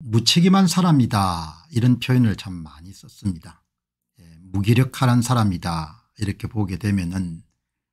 무책임한 사람이다 이런 표현을 참 많이 썼습니다. 예, 무기력한 사람이다 이렇게 보게 되면은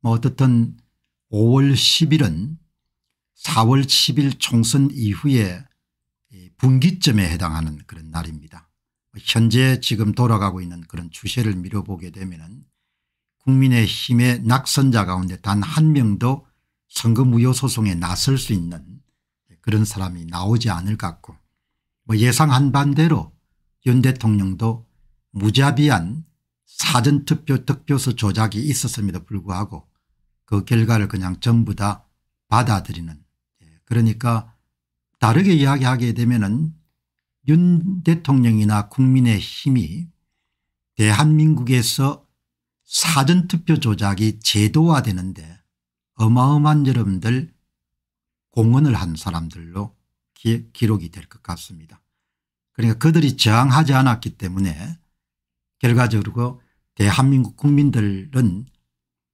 뭐 어떻든 5월 10일은 4월 10일 총선 이후에 분기점에 해당하는 그런 날입니다. 현재 지금 돌아가고 있는 그런 추세를 미뤄보게 되면 은 국민의힘의 낙선자 가운데 단 한 명도 선거 무효 소송에 나설 수 있는 그런 사람이 나오지 않을 것 같고 뭐 예상한 반대로 윤 대통령도 무자비한 사전투표 득표수 조작이 있었음에도 불구하고 그 결과를 그냥 전부 다 받아들이는 예, 그러니까 다르게 이야기하게 되면 은윤 대통령이나 국민의 힘이 대한민국에서 사전투표 조작이 제도화되는데 어마어마한 여러분들 공헌을 한 사람들로 기, 기록이 될 것 같습니다. 그러니까 그들이 저항하지 않았기 때문에 결과적으로 대한민국 국민들은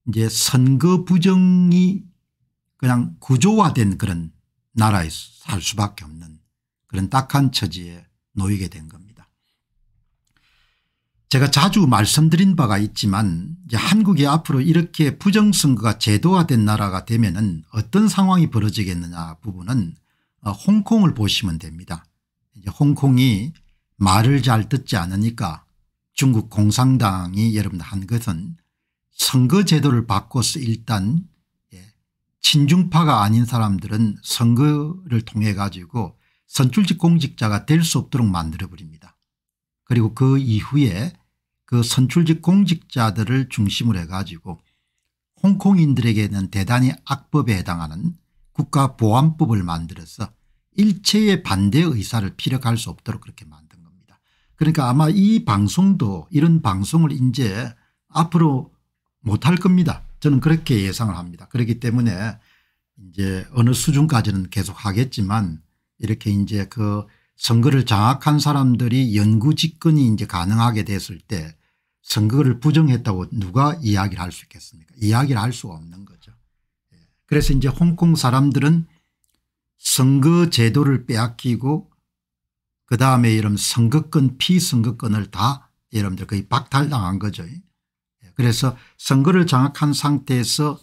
이제 선거 부정이 그냥 구조화된 그런 나라에 살 수밖에 없는 그런 딱한 처지에 놓이게 된 겁니다. 제가 자주 말씀드린 바가 있지만 이제 한국이 앞으로 이렇게 부정선거가 제도화된 나라가 되면 은 어떤 상황이 벌어지겠느냐 부분은 아, 홍콩을 보시면 됩니다. 홍콩이 말을 잘 듣지 않으니까 중국 공산당이 여러분 한 것은 선거제도를 바꿔서 일단 예, 친중파가 아닌 사람들은 선거를 통해 가지고 선출직 공직자가 될 수 없도록 만들어버립니다. 그리고 그 이후에 그 선출직 공직자들을 중심으로 해가지고 홍콩인들에게는 대단히 악법에 해당하는 국가보안법을 만들어서 일체의 반대 의사를 피력할 수 없도록 그렇게 만든 겁니다. 그러니까 아마 이 방송도 이런 방송을 이제 앞으로 못할 겁니다. 저는 그렇게 예상을 합니다. 그렇기 때문에 이제 어느 수준까지는 계속 하겠지만 이렇게 이제 그 선거를 장악한 사람들이 연구 집권이 이제 가능하게 됐을 때 선거를 부정했다고 누가 이야기를 할 수 있겠습니까 이야기를 할 수 없는 거죠. 그래서 이제 홍콩 사람들은 선거 제도를 빼앗기고 그 다음에 이런 선거권 피선거권을 다 여러분들 거의 박탈당한 거죠. 예, 그래서 선거를 장악한 상태에서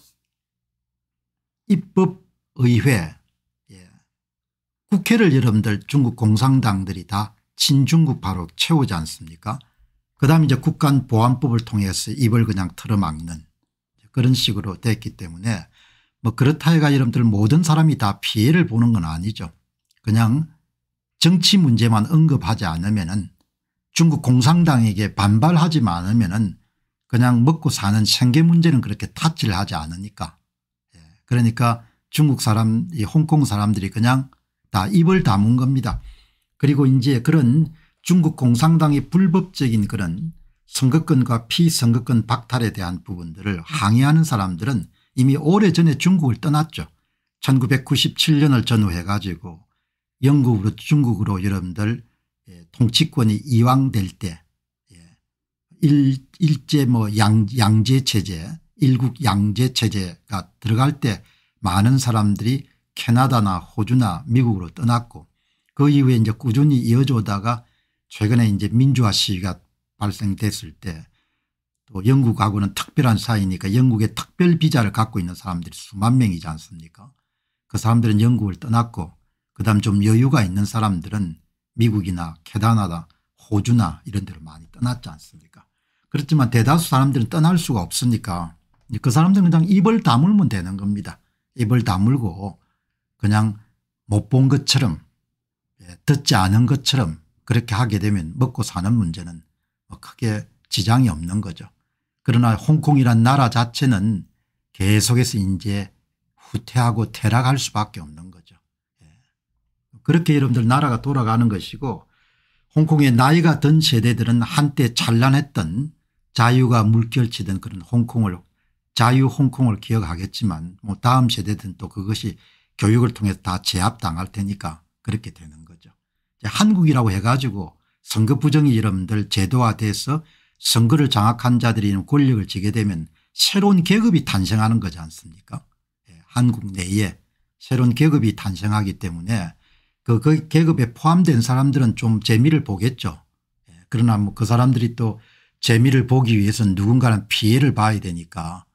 입법의회 예, 국회를 여러분들 중국 공산당들이 다 친중국바로 채우지 않습니까 그다음 이제 국간보안법을 통해서 입을 그냥 틀어막는 그런 식으로 됐기 때문에 뭐 그렇다 해가 여러분들 모든 사람이 다 피해를 보는 건 아니죠. 그냥 정치 문제만 언급하지 않으면 은 중국 공산당에게 반발하지 않으면 은 그냥 먹고 사는 생계 문제는 그렇게 탓질하지 않으니까. 예. 그러니까 중국 사람 이 홍콩 사람들이 그냥 다 입을 다문 겁니다. 그리고 이제 그런 중국 공산당의 불법적인 그런 선거권과 피선거권 박탈에 대한 부분들을 항의하는 사람들은 이미 오래전에 중국을 떠났죠. 1997년을 전후해 가지고 영국으로 중국으로 여러분들 예, 통치권이 이왕될 때 예, 일, 제뭐 양, 양제체제 일국 양제체제가 들어갈 때 많은 사람들이 캐나다나 호주나 미국으로 떠났고 그 이후에 이제 꾸준히 이어져 오다가 최근에 이제 민주화 시위가 발생됐을 때또 영국하고는 특별한 사이니까 영국의 특별 비자를 갖고 있는 사람들이 수만 명이지 않습니까 그 사람들은 영국을 떠났고 그 다음 좀 여유가 있는 사람들은 미국이나 캐나다 호주나 이런 데로 많이 떠났지 않습니까 그렇지만 대다수 사람들은 떠날 수가 없으니까 그 사람들은 그냥 입을 다물면 되는 겁니다. 입을 다물고 그냥 못 본 것처럼 예, 듣지 않은 것처럼 그렇게 하게 되면 먹고 사는 문제는 뭐 크게 지장이 없는 거죠. 그러나 홍콩이란 나라 자체는 계속해서 이제 후퇴하고 퇴락할 수밖에 없는 거죠. 예. 그렇게 여러분들 나라가 돌아가는 것이고 홍콩의 나이가 든 세대들은 한때 찬란했던 자유가 물결치던 그런 홍콩을 자유 홍콩을 기억하겠지만 뭐 다음 세대들은 또 그것이 교육을 통해서 다 제압당할 테니까 그렇게 되는 거죠. 한국이라고 해가지고 선거 부정이 여러분들 제도화돼서 선거를 장악한 자들이 권력을 지게 되면 새로운 계급이 탄생하는 거지 않습니까 예, 한국 내에 새로운 계급이 탄생하기 때문에 그, 그 계급에 포함된 사람들은 좀 재미를 보겠죠. 예, 그러나 뭐그 사람들이 또 재미를 보기 위해서는 누군가는 피해를 봐야 되니까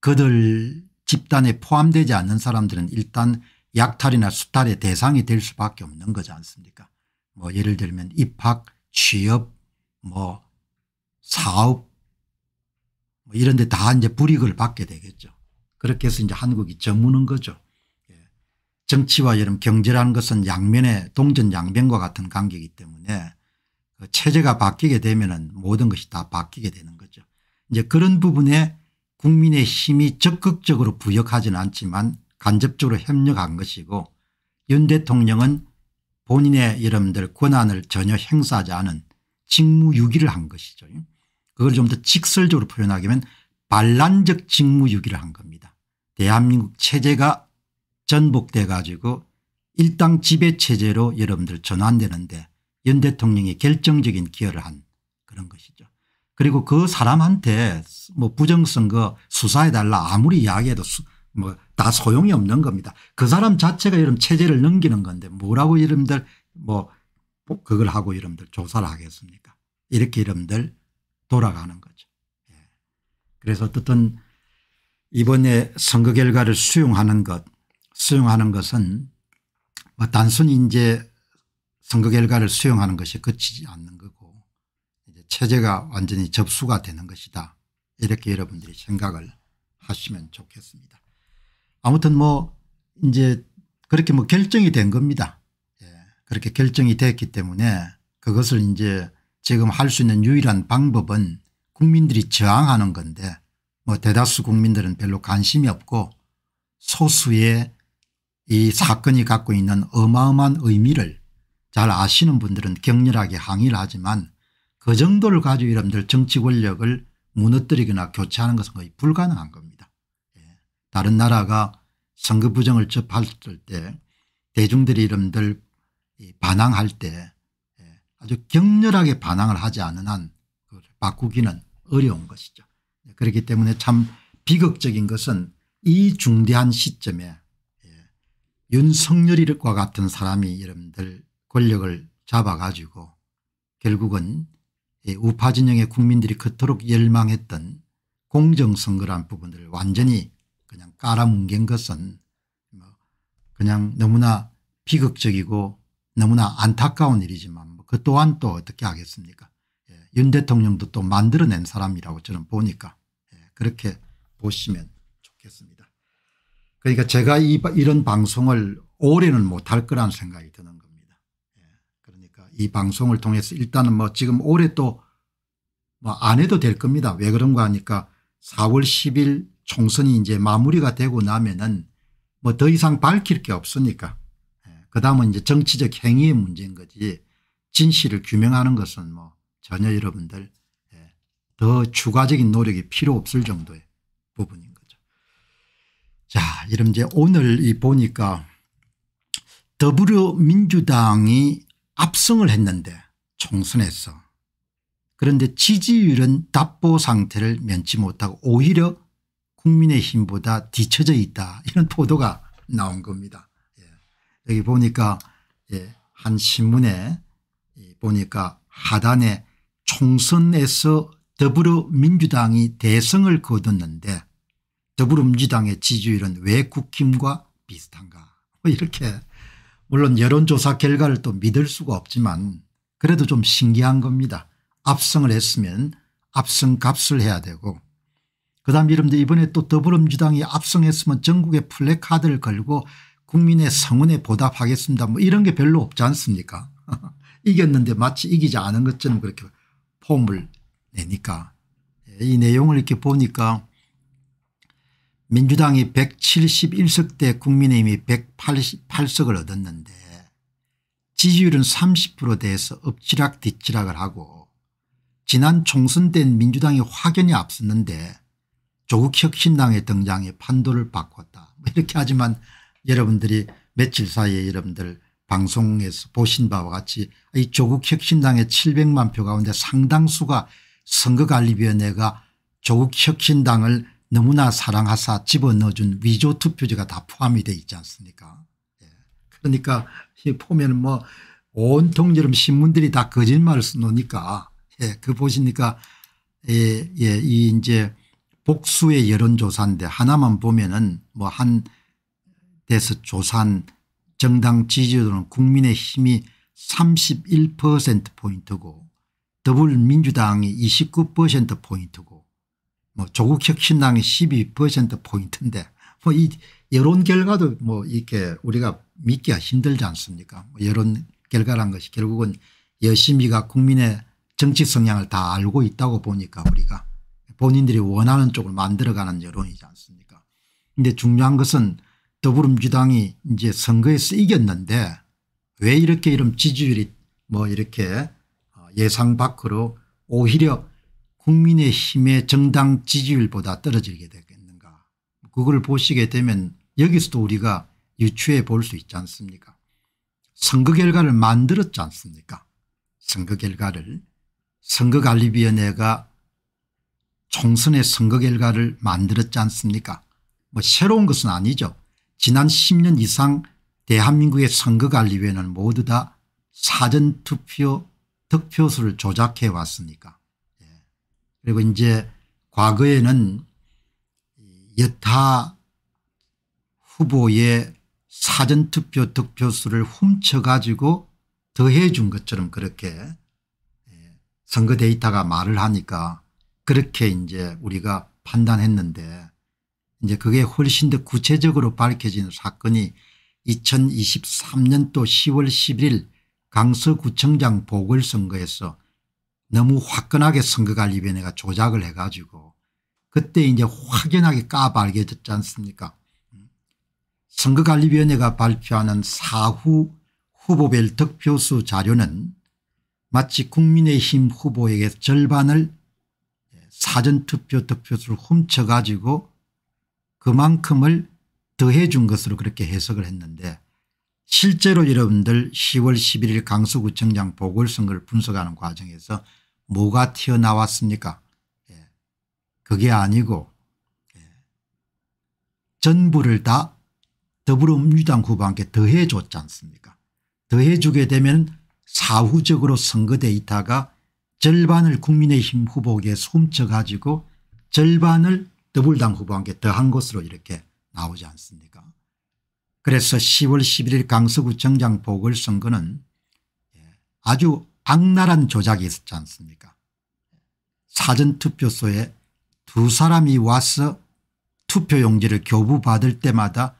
그들 집단에 포함되지 않는 사람들은 일단 약탈이나 수탈의 대상이 될 수밖에 없는 거지 않습니까 뭐 예를 들면 입학 취업 뭐 사업 뭐 이런 데 다 이제 불이익을 받게 되겠죠. 그렇게 해서 이제 한국이 저무는 거죠. 예. 정치와 여름 경제라는 것은 양면의 동전 양변과 같은 관계이기 때문에 그 체제가 바뀌게 되면 모든 것이 다 바뀌게 되는 거죠. 이제 그런 부분에 국민의 힘이 적극적으로 부역하지는 않지만 간접적으로 협력한 것이고 윤 대통령은 본인의 여러분들 권한을 전혀 행사하지 않은 직무유기를 한 것이죠. 그걸 좀 더 직설적으로 표현하기면 반란적 직무유기를 한 겁니다. 대한민국 체제가 전복돼 가지고 일당 지배체제로 여러분들 전환되는데 연 대통령이 결정적인 기여를 한 그런 것이죠. 그리고 그 사람한테 뭐 부정선거 수사해달라 아무리 이야기해도 뭐 다 소용이 없는 겁니다. 그 사람 자체가 여러분 체제를 넘기는 건데 뭐라고 여러분들 뭐 그걸 하고 여러분들 조사를 하겠습니까 이렇게 여러분들 돌아가는 거죠. 예. 그래서 어떻든 이번에 선거 결과를 수용하는 것 수용하는 것은 뭐 단순히 이제 선거 결과를 수용하는 것이 그치지 않는 거고 이제 체제가 완전히 접수가 되는 것이다 이렇게 여러분들이 생각을 하시면 좋겠습니다. 아무튼 뭐 이제 그렇게 뭐 결정이 된 겁니다. 예. 그렇게 결정이 됐기 때문에 그것을 이제 지금 할 수 있는 유일한 방법은 국민들이 저항하는 건데 뭐 대다수 국민들은 별로 관심이 없고 소수의 이 사건이 갖고 있는 어마어마한 의미를 잘 아시는 분들은 격렬하게 항의를 하지만 그 정도를 가지고 여러분들 정치 권력을 무너뜨리거나 교체하는 것은 거의 불가능한 겁니다. 예. 다른 나라가 선거 부정을 접할 때 대중들이 이름들 반항할 때 아주 격렬하게 반항을 하지 않은 한 바꾸기는 어려운 것이죠. 네, 그렇기 때문에 참 비극적인 것은 이 중대한 시점에 예, 윤석열과 같은 사람이 여러분들 권력을 잡아가지고 결국은 예, 우파 진영의 국민들이 그토록 열망했던 공정선거란 부분들을 완전히 그냥 깔아뭉갠 것은 뭐 그냥 너무나 비극적이고 너무나 안타까운 일이지만 그 또한 또 어떻게 하겠습니까 예, 윤 대통령도 또 만들어낸 사람이라고 저는 보니까 예, 그렇게 보시면 좋겠습니다. 그러니까 제가 이, 이런 방송을 올해는 못할 거란 생각이 드는 겁니다. 예, 그러니까 이 방송을 통해서 일단은 뭐 지금 올해 또뭐안 해도 될 겁니다. 왜 그런가 하니까 4월 10일 총선이 이제 마무리가 되고 나면은 뭐 더 이상 밝힐 게 없으니까 예, 그 다음은 이제 정치적 행위의 문제인 거지 진실을 규명하는 것은 뭐 전혀 여러분들 예, 더 추가적인 노력이 필요 없을 정도의 부분인 거죠. 자, 이런 이제 오늘 이 보니까 더불어민주당이 압승을 했는데 총선에서 그런데 지지율은 답보 상태를 면치 못하고 오히려 국민의힘보다 뒤처져 있다 이런 보도가 나온 겁니다. 예. 여기 보니까 예. 한 신문에 보니까 하단에 총선에서 더불어민주당이 대승을 거뒀는데 더불어민주당의 지지율은 왜 국힘과 비슷한가 뭐 이렇게 물론 여론조사 결과를 또 믿을 수가 없지만 그래도 좀 신기한 겁니다. 압승을 했으면 압승 값을 해야 되고 그다음 이름도 이번에 또 더불어민주당이 압승했으면 전국에 플래카드를 걸고 국민의 성원에 보답하겠습니다. 뭐 이런 게 별로 없지 않습니까 이겼는데 마치 이기지 않은 것처럼 그렇게 폼을 내니까 예, 이 내용을 이렇게 보니까 민주당이 171석대 국민의힘이 188석을 얻었는데 지지율은 30%대에서 엎치락 뒤치락을 하고 지난 총선 때 민주당이 확연히 앞섰는데 조국 혁신당의 등장에 판도를 바꿨다. 뭐 이렇게 하지만 여러분들이 며칠 사이에 여러분들 방송에서 보신 바와 같이 이 조국 혁신당의 700만 표 가운데 상당수가 선거관리위원회가 조국 혁신당을 너무나 사랑하사 집어넣어준 위조 투표지가 다 포함이 돼 있지 않습니까 예. 그러니까 보면 뭐 온통 여름 신문들이 다 거짓말을 쓰놓으니까 예. 그 보시니까 예, 예, 이 이제 복수의 여론조사인데 하나만 보면은 뭐한 데서 조사한 정당 지지도는 국민의힘이 31%포인트고 더불민주당이 29%포인트고 뭐 조국혁신당이 12%포인트인데 뭐 이 여론 결과도 뭐 이렇게 우리가 믿기가 힘들지 않습니까 뭐 여론 결과란 것이 결국은 열심히가 국민의 정치 성향을 다 알고 있다고 보니까 우리가 본인들이 원하는 쪽을 만들어가는 여론이지 않습니까 근데 중요한 것은 더불어민주당이 이제 선거에서 이겼는데 왜 이렇게 이런 지지율이 뭐 이렇게 어, 예상 밖으로 오히려 국민의힘의 정당 지지율보다 떨어지게 되겠는가 그걸 보시게 되면 여기서도 우리가 유추해 볼 수 있지 않습니까 선거 결과를 만들었지 않습니까 선거 결과를 선거관리위원회가 총선의 선거 결과를 만들었지 않습니까 뭐 새로운 것은 아니죠 지난 10년 이상 대한민국의 선거관리위원회는 모두 다 사전투표 득표수를 조작해 왔으니까 예. 그리고 이제 과거에는 여타 후보의 사전투표 득표수를 훔쳐가지고 더해 준 것처럼 그렇게 예, 선거 데이터가 말을 하니까 그렇게 이제 우리가 판단했는데 이제 그게 훨씬 더 구체적으로 밝혀진 사건이 2023년도 10월 11일 강서구청장 보궐선거에서 너무 화끈하게 선거관리위원회가 조작을 해가지고 그때 이제 확연하게 까발겨졌지 않습니까 선거관리위원회가 발표하는 사후 후보별 득표수 자료는 마치 국민의힘 후보에게 절반을 사전투표 득표수를 훔쳐가지고 그만큼을 더해 준 것으로 그렇게 해석을 했는데 실제로 여러분들 10월 11일 강서구청장 보궐선거를 분석하는 과정에서 뭐가 튀어나왔습니까 예. 그게 아니고 예. 전부를 다 더불어민주당 후보한테 더해 줬지 않습니까 더해 주게 되면 사후적으로 선거 데이터가 절반을 국민의힘 후보에게 훔쳐 가지고 절반을 더불당 후보한테 더한 것으로 이렇게 나오지 않습니까 그래서 10월 11일 강서구청장 보궐선거는 예, 아주 악랄한 조작이 있었지 않습니까 사전투표소에 두 사람이 와서 투표용지를 교부받을 때마다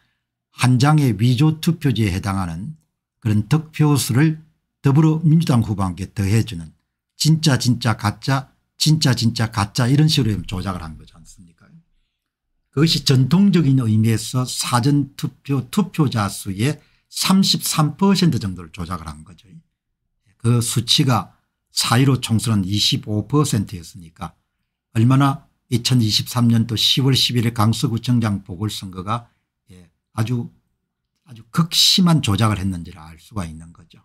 한 장의 위조투표지에 해당하는 그런 득표수를 더불어민주당 후보한테 더해주는 진짜 진짜 가짜 진짜 진짜 가짜 이런 식으로 조작을 한 거지 않습니까 그것이 전통적인 의미에서 사전투표 투표자 수의 33% 정도를 조작을 한 거죠. 그 수치가 4.15 총선은 25%였으니까 얼마나 2023년도 10월 11일 강서구청장 보궐선거가 예, 아주 아주 극심한 조작을 했는지를 알 수가 있는 거죠.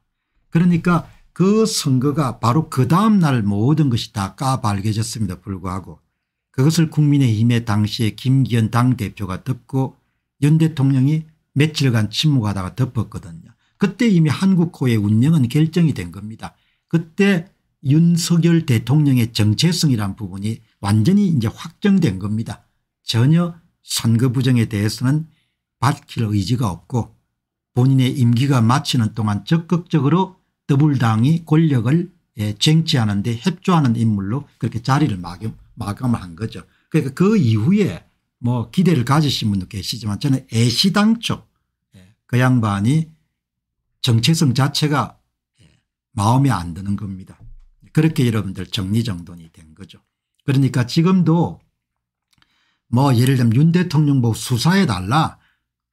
그러니까 그 선거가 바로 그 다음 날 모든 것이 다 까발겨졌습니다. 불구하고 그것을 국민의힘의 당시에 김기현 당대표가 덮고 윤 대통령이 며칠간 침묵하다가 덮었거든요. 그때 이미 한국호의 운명은 결정이 된 겁니다. 그때 윤석열 대통령의 정체성이란 부분이 완전히 이제 확정된 겁니다. 전혀 선거 부정에 대해서는 밝힐 의지가 없고 본인의 임기가 마치는 동안 적극적으로 더블당이 권력을 예, 쟁취하는 데 협조하는 인물로 그렇게 자리를 막음 마감을 한 거죠. 그러니까 그 이후에 뭐 기대를 가지신 분도 계시지만 저는 애시당 쪽그 예, 양반이 정체성 자체가 예, 마음에 안 드는 겁니다. 그렇게 여러분들 정리정돈이 된 거죠. 그러니까 지금도 뭐 예를 들면 윤 대통령 뭐 수사해달라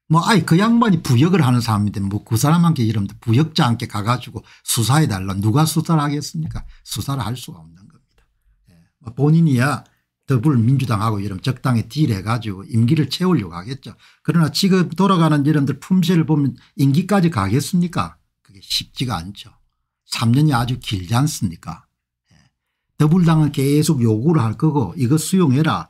뭐 아예 그 양반이 부역을 하는 사람인데 뭐그 사람한테 이름도 부역자한테 가가지고 수사해달라 누가 수사를 하겠습니까 수사를 할 수가 없는 본인이야 더불민주당하고 이런 적당히 딜해 가지고 임기를 채우려고 하겠죠. 그러나 지금 돌아가는 이런들 품새를 보면 임기까지 가겠습니까 그게 쉽지가 않죠. 3년이 아주 길지 않습니까 예. 더불당은 계속 요구를 할 거고 이거 수용해라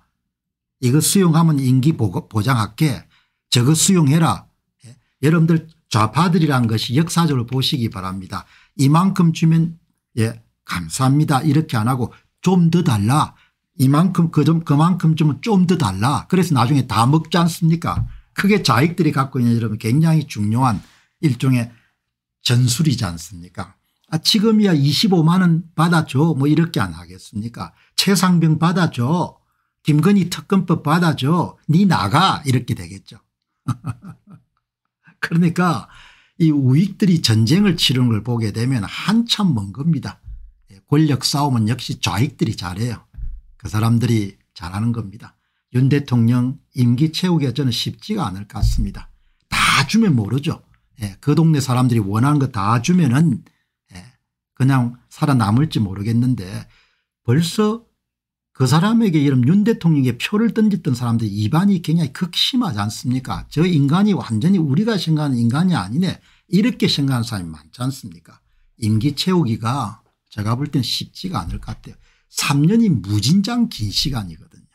이거 수용하면 임기 보장할게 저거 수용해라 예. 여러분들 좌파들이란 것이 역사적으로 보시기 바랍니다. 이만큼 주면 예 감사합니다 이렇게 안 하고 좀더 달라. 이만큼 그좀그만큼쯤좀더 달라. 그래서 나중에 다 먹지 않습니까? 크게 자익들이 갖고 있는 여러분 굉장히 중요한 일종의 전술이지 않습니까? 아 지금이야 25만 원 받아줘 뭐 이렇게 안 하겠습니까? 최상병 받아줘. 김건희 특검법 받아줘. 니 나가 이렇게 되겠죠. 그러니까 이 우익들이 전쟁을 치르는 걸 보게 되면 한참 먼 겁니다. 권력 싸움은 역시 좌익들이 잘해요. 그 사람들이 잘하는 겁니다. 윤 대통령 임기 채우기가 저는 쉽지가 않을 것 같습니다. 다 주면 모르죠. 예, 그 동네 사람들이 원하는 거 다 주면은 예, 그냥 살아남을지 모르겠는데 벌써 그 사람에게 이런 윤대통령에 표를 던졌던 사람들 이반이 굉장히 극심하지 않습니까 저 인간이 완전히 우리가 생각하는 인간이 아니네 이렇게 생각하는 사람이 많지 않습니까 임기 채우기가 제가 볼 땐 쉽지가 않을 것 같아요. 3년이 무진장 긴 시간이거든요.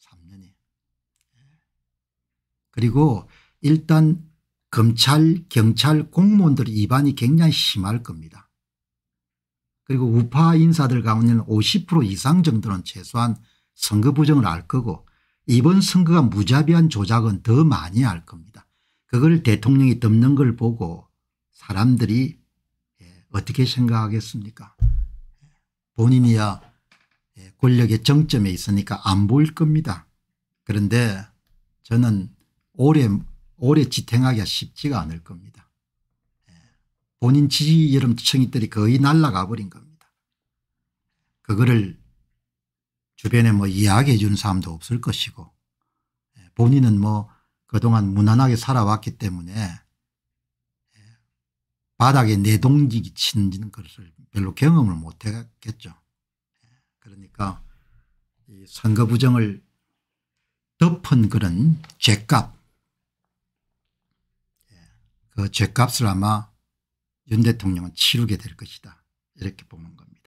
3년이. 예. 그리고 일단 검찰, 경찰, 공무원들 입안이 굉장히 심할 겁니다. 그리고 우파 인사들 가운데는 50% 이상 정도는 최소한 선거 부정을 알 거고 이번 선거가 무자비한 조작은 더 많이 알 겁니다. 그걸 대통령이 덮는 걸 보고 사람들이 어떻게 생각하겠습니까? 본인이야 예, 권력의 정점에 있으니까 안 보일 겁니다. 그런데 저는 오래 오래 지탱하기가 쉽지가 않을 겁니다. 예, 본인 지지 여름 청이들이 거의 날라가 버린 겁니다. 그거를 주변에 뭐 이야기해 주 사람도 없을 것이고 예, 본인은 뭐 그동안 무난하게 살아왔기 때문에 바닥에 내동지기 치는 것을 별로 경험을 못 했겠죠. 그러니까 선거 부정을 덮은 그런 죄값 예, 그 죄값을 아마 윤 대통령은 치르게 될 것이다 이렇게 보는 겁니다.